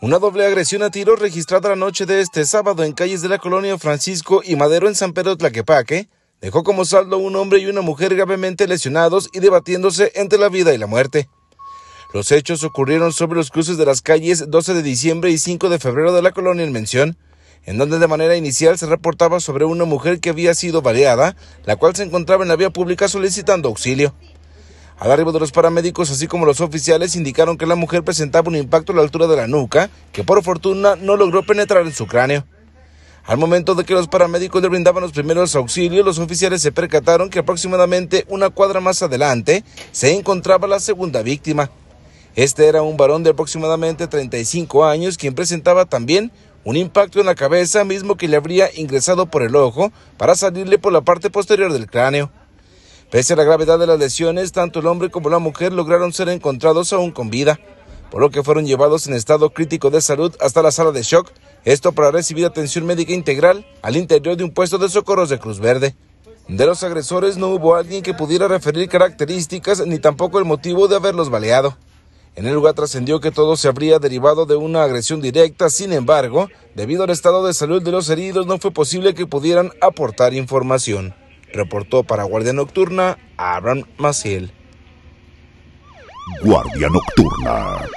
Una doble agresión a tiros registrada la noche de este sábado en calles de la colonia Francisco y Madero en San Pedro Tlaquepaque dejó como saldo un hombre y una mujer gravemente lesionados y debatiéndose entre la vida y la muerte. Los hechos ocurrieron sobre los cruces de las calles 12 de diciembre y 5 de febrero de la colonia en mención, en donde de manera inicial se reportaba sobre una mujer que había sido baleada, la cual se encontraba en la vía pública solicitando auxilio. Al arribo de los paramédicos, así como los oficiales, indicaron que la mujer presentaba un impacto a la altura de la nuca, que por fortuna no logró penetrar en su cráneo. Al momento de que los paramédicos le brindaban los primeros auxilios, los oficiales se percataron que aproximadamente una cuadra más adelante se encontraba la segunda víctima. Este era un varón de aproximadamente 35 años quien presentaba también un impacto en la cabeza mismo que le habría ingresado por el ojo para salirle por la parte posterior del cráneo. Pese a la gravedad de las lesiones, tanto el hombre como la mujer lograron ser encontrados aún con vida, por lo que fueron llevados en estado crítico de salud hasta la sala de shock, esto para recibir atención médica integral al interior de un puesto de socorros de Cruz Verde. De los agresores no hubo alguien que pudiera referir características ni tampoco el motivo de haberlos baleado. En el lugar trascendió que todo se habría derivado de una agresión directa, sin embargo, debido al estado de salud de los heridos no fue posible que pudieran aportar información. Reportó para Guardia Nocturna Abraham Maciel. Guardia Nocturna.